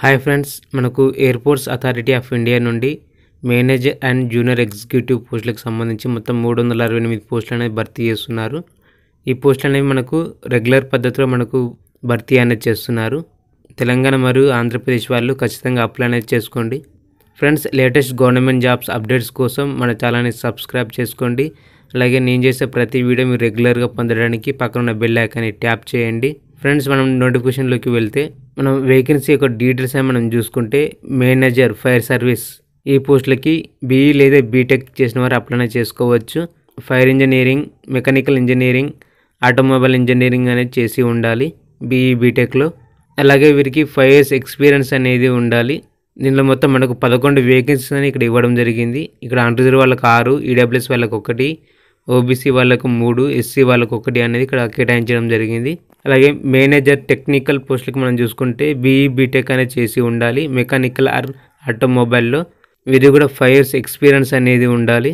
hi friends మనకు airports authority of India నుండి manager and junior executive పోస్టులకు సంబంధించి మొత్తం మూడు వందల అరవై ఎనిమిది పోస్టులు అనేవి భర్తీ చేస్తున్నారు ఈ పోస్టులు అనేవి మనకు రెగ్యులర్ పద్ధతిలో మనకు భర్తీ అనేది చేస్తున్నారు తెలంగాణ మరియు ఆంధ్రప్రదేశ్ వాళ్ళు ఖచ్చితంగా అప్లై అనేది చేసుకోండి friends latest government jobs updates కోసం మన ఛానల్ని సబ్స్క్రైబ్ చేసుకోండి అలాగే నేను చేసే ప్రతి వీడియో మీరు రెగ్యులర్గా పొందడానికి పక్కన ఉన్న బెల్ ఐకాన్ని ట్యాప్ చేయండి ఫ్రెండ్స్ మనం నోటిఫికేషన్లోకి వెళ్తే మనం వేకెన్సీ యొక్క డీటెయిల్స్ అని మనం చూసుకుంటే మేనేజర్ ఫైర్ సర్వీస్ ఈ పోస్టులకి బీఈ లేదా బీటెక్ చేసిన వారు అప్లై చేసుకోవచ్చు fire engineering mechanical engineering automobile engineering అనేది చేసి ఉండాలి బీఈ బీటెక్లో అలాగే వీరికి ఫైవ్ ఇయర్స్ ఎక్స్పీరియన్స్ అనేది ఉండాలి దీనిలో మొత్తం మనకు పదకొండు వేకెన్సీస్ అని ఇక్కడ ఇవ్వడం జరిగింది ఇక్కడ అంటుజర్ వాళ్ళకు ఆరు ఈడబ్ల్యూఎస్ e వాళ్ళకు ఒకటి ఓబీసీ వాళ్ళకు మూడు ఎస్సీ వాళ్ళకు ఒకటి అనేది ఇక్కడ కేటాయించడం జరిగింది అలాగే మేనేజర్ టెక్నికల్ పోస్టులకు మనం చూసుకుంటే బీఈ బీటెక్ అనేది చేసి ఉండాలి మెకానికల్ ఆర్ ఆటోమొబైల్లో వీరి కూడా ఫైవ్ ఇయర్స్ ఎక్స్పీరియన్స్ అనేది ఉండాలి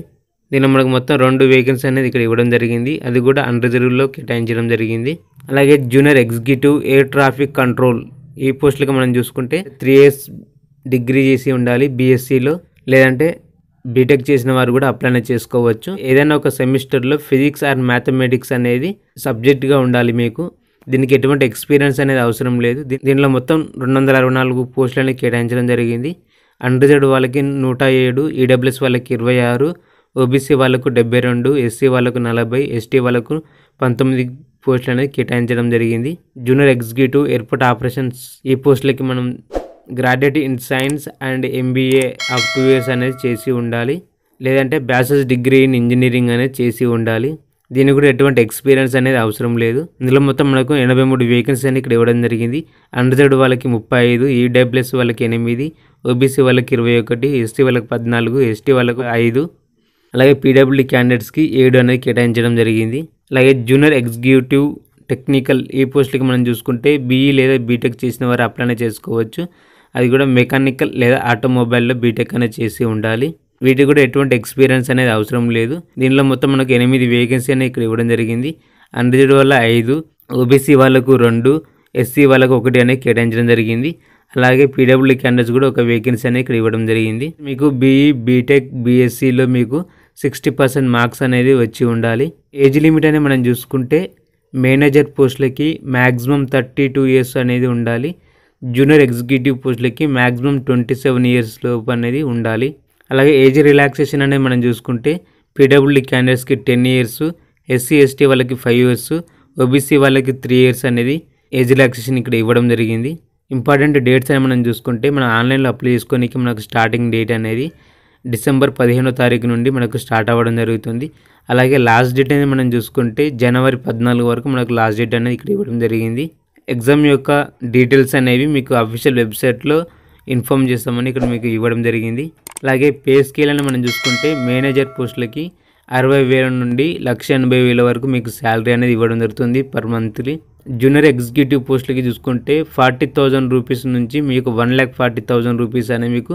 దీన్ని మనకు మొత్తం రెండు వేకెన్సీ అనేది ఇక్కడ ఇవ్వడం జరిగింది అది కూడా అన్రిజర్వ్లో కేటాయించడం జరిగింది అలాగే junior executive air traffic control ఈ పోస్టులకు మనం చూసుకుంటే త్రీ ఇయర్స్ డిగ్రీ చేసి ఉండాలి బీఎస్సీలో లేదంటే బీటెక్ చేసిన వారు కూడా అప్లై చేసుకోవచ్చు ఏదైనా ఒక సెమిస్టర్లో ఫిజిక్స్ ఆర్ మ్యాథమెటిక్స్ అనేది సబ్జెక్ట్గా ఉండాలి మీకు దీనికి ఎటువంటి ఎక్స్పీరియన్స్ అనేది అవసరం లేదు దీనిలో మొత్తం రెండు వందల అరవై నాలుగు పోస్టులను కేటాయించడం జరిగింది అన్రిజర్వ్డ్ వాళ్ళకి నూట ఏడు ఈడబ్ల్యూఎస్ e వాళ్ళకి ఇరవై ఆరు ఓబీసీ వాళ్ళకు డెబ్బై రెండు ఎస్సీ వాళ్ళకు నలభై ఎస్టీ వాళ్ళకు పంతొమ్మిది పోస్టులు అనేది కేటాయించడం జరిగింది జూనియర్ ఎగ్జిక్యూటివ్ ఎయిర్పోర్ట్ ఆపరేషన్స్ ఈ పోస్టులకి మనం graduate in science and MBA of two years అనేది చేసి ఉండాలి లేదంటే బ్యాచలర్స్ డిగ్రీ ఇన్ ఇంజనీరింగ్ అనేది చేసి ఉండాలి దీనికి కూడా ఎటువంటి ఎక్స్పీరియన్స్ అనేది అవసరం లేదు ఇందులో మొత్తం మనకు ఎనభై మూడు వేకెన్సీ అని ఇక్కడ ఇవ్వడం జరిగింది అండర్థర్డ్ వాళ్ళకి ముప్పై ఐదు ఈడబ్ల్యూఎస్ e వాళ్ళకి ఎనిమిది ఓబీసీ వాళ్ళకి ఇరవై ఒకటి ఎస్టీ వాళ్ళకి పద్నాలుగు ఎస్టీ వాళ్ళకు ఐదు అలాగే పీడబ్ల్యూడీ క్యాండిడేట్స్కి ఏడు అనేది కేటాయించడం జరిగింది అలాగే జూనియర్ ఎగ్జిక్యూటివ్ టెక్నికల్ ఈ పోస్టులకి మనం చూసుకుంటే బీఈ e లేదా బీటెక్ చేసిన వారు అప్లై చేసుకోవచ్చు అది కూడా మెకానికల్ లేదా ఆటోమొబైల్లో బీటెక్ అనేది చేసి ఉండాలి వీటికి కూడా ఎటువంటి ఎక్స్పీరియన్స్ అనేది అవసరం లేదు దీనిలో మొత్తం మనకు ఎనిమిది వేకెన్సీ అనేది ఇక్కడ ఇవ్వడం జరిగింది అన్రిజర్వ్ వల్ల ఐదు ఓబీసీ వాళ్ళకు రెండు ఎస్సీ వాళ్ళకు ఒకటి అనేది కేటాయించడం జరిగింది అలాగే పీడబ్ల్యూ క్యాండిడేట్స్ కూడా ఒక వేకెన్సీ అనేది ఇక్కడ ఇవ్వడం జరిగింది మీకు బీఈ బీటెక్ బీఎస్సీలో మీకు సిక్స్టీ పర్సెంట్ మార్క్స్ అనేది వచ్చి ఉండాలి ఏజ్ లిమిట్ అనేది మనం చూసుకుంటే మేనేజర్ పోస్టులకి మ్యాక్సిమం థర్టీ టూ ఇయర్స్ అనేది ఉండాలి జూనియర్ ఎగ్జిక్యూటివ్ పోస్టులకి మ్యాక్సిమం ట్వంటీ సెవెన్ ఇయర్స్ లోపు అనేది ఉండాలి అలాగే ఏజ్ రిలాక్సేషన్ అనేది మనం చూసుకుంటే పీడబ్ల్యూడీ క్యాండిడేట్స్కి టెన్ ఇయర్స్ ఎస్సీ ఎస్టీ వాళ్ళకి ఫైవ్ ఇయర్స్ ఓబీసీ వాళ్ళకి త్రీ ఇయర్స్ అనేది ఏజ్ రిలాక్సేషన్ ఇక్కడ ఇవ్వడం జరిగింది ఇంపార్టెంట్ డేట్స్ అని మనం చూసుకుంటే మనం ఆన్లైన్లో అప్లై చేసుకోనికి మనకు స్టార్టింగ్ డేట్ అనేది డిసెంబర్ పదిహేనో తారీఖు నుండి మనకు స్టార్ట్ అవ్వడం జరుగుతుంది అలాగే లాస్ట్ డేట్ అనేది మనం చూసుకుంటే జనవరి పద్నాలుగు వరకు మనకు లాస్ట్ డేట్ అనేది ఇక్కడ ఇవ్వడం జరిగింది ఎగ్జామ్ యొక్క డీటెయిల్స్ అనేవి మీకు అఫీషియల్ వెబ్సైట్లో ఇన్ఫామ్ చేస్తామని ఇక్కడ మీకు ఇవ్వడం జరిగింది అలాగే పే స్కేల్ అని మనం చూసుకుంటే మేనేజర్ పోస్టులకి అరవై వేల నుండి లక్ష ఎనభై వేల వరకు మీకు శాలరీ అనేది ఇవ్వడం జరుగుతుంది పర్ మంత్లీ జూనియర్ ఎగ్జిక్యూటివ్ పోస్టులకి చూసుకుంటే ఫార్టీ థౌజండ్ రూపీస్ నుంచి మీకు one lakh forty thousand rupees అనేది మీకు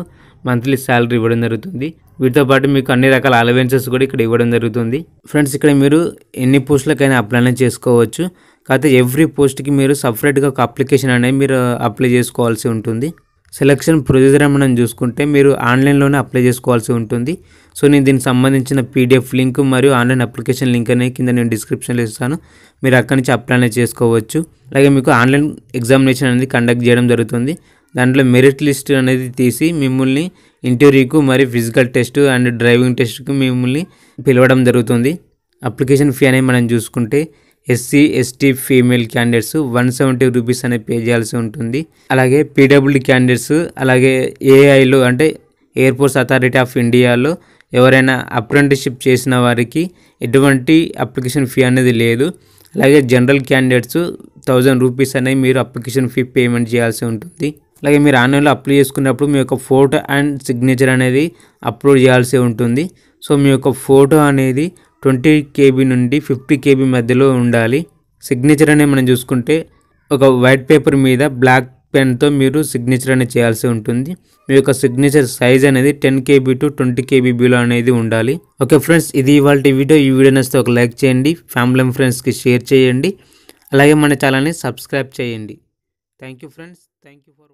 మంత్లీ శాలరీ ఇవ్వడం జరుగుతుంది వీటితో పాటు మీకు అన్ని రకాల అలవెన్సెస్ కూడా ఇక్కడ ఇవ్వడం జరుగుతుంది ఫ్రెండ్స్ ఇక్కడ మీరు ఎన్ని పోస్టులకైనా అప్లై చేసుకోవచ్చు కాకపోతే ఎవ్రీ పోస్ట్కి మీరు సపరేట్గా ఒక అప్లికేషన్ అనేది మీరు అప్లై చేసుకోవాల్సి ఉంటుంది సెలక్షన్ ప్రొసీజర్ మనం చూసుకుంటే మీరు ఆన్లైన్లోనే అప్లై చేసుకోవాల్సి ఉంటుంది సో నేను దీనికి సంబంధించిన పీడిఎఫ్ లింక్ మరియు ఆన్లైన్ అప్లికేషన్ లింక్ అనేది కింద నేను డిస్క్రిప్షన్లో ఇస్తాను మీరు అక్కడి నుంచి అప్లై అనేది చేసుకోవచ్చు అలాగే మీకు ఆన్లైన్ ఎగ్జామినేషన్ అనేది కండక్ట్ చేయడం జరుగుతుంది దాంట్లో మెరిట్ లిస్ట్ అనేది తీసి మిమ్మల్ని ఇంటర్వ్యూకు మరియు ఫిజికల్ టెస్ట్ అండ్ డ్రైవింగ్ టెస్ట్కు మిమ్మల్ని పిలవడం జరుగుతుంది అప్లికేషన్ ఫీ అనేది మనం చూసుకుంటే SC ST female candidates one seventy rupees అనేది పే చేయాల్సి ఉంటుంది అలాగే పీడబ్ల్యూడీ క్యాండిడేట్స్ అలాగే ఏఐలో అంటే ఎయిర్ ఫోర్స్ అథారిటీ ఆఫ్ ఇండియాలో ఎవరైనా అప్రెంటిస్షిప్ చేసిన వారికి ఎటువంటి అప్లికేషన్ ఫీ అనేది లేదు అలాగే జనరల్ క్యాండిడేట్స్ థౌజండ్ రూపీస్ అనేవి మీరు అప్లికేషన్ ఫీ పేమెంట్ చేయాల్సి ఉంటుంది అలాగే మీరు ఆన్లైన్లో అప్లై చేసుకున్నప్పుడు మీ యొక్క ఫోటో అండ్ సిగ్నేచర్ అనేది అప్లోడ్ చేయాల్సి ఉంటుంది సో మీ యొక్క ఫోటో అనేది ట్వంటీ కేబీ నుండి ఫిఫ్టీ కేబీ మధ్యలో ఉండాలి సిగ్నేచర్ అనేది మనం చూసుకుంటే ఒక వైట్ పేపర్ మీద బ్లాక్ పెన్తో మీరు సిగ్నేచర్ అనేది చేయాల్సి ఉంటుంది మీ యొక్క సిగ్నేచర్ సైజ్ అనేది ten KB to twenty KB below అనేది ఉండాలి ఓకే ఫ్రెండ్స్ ఇది ఇవాళ వీడియో ఈ వీడియో నచ్చితే ఒక లైక్ చేయండి ఫ్యామిలీ ఫ్రెండ్స్కి షేర్ చేయండి అలాగే మన ఛానల్ని సబ్స్క్రైబ్ చేయండి thank you friends thank you for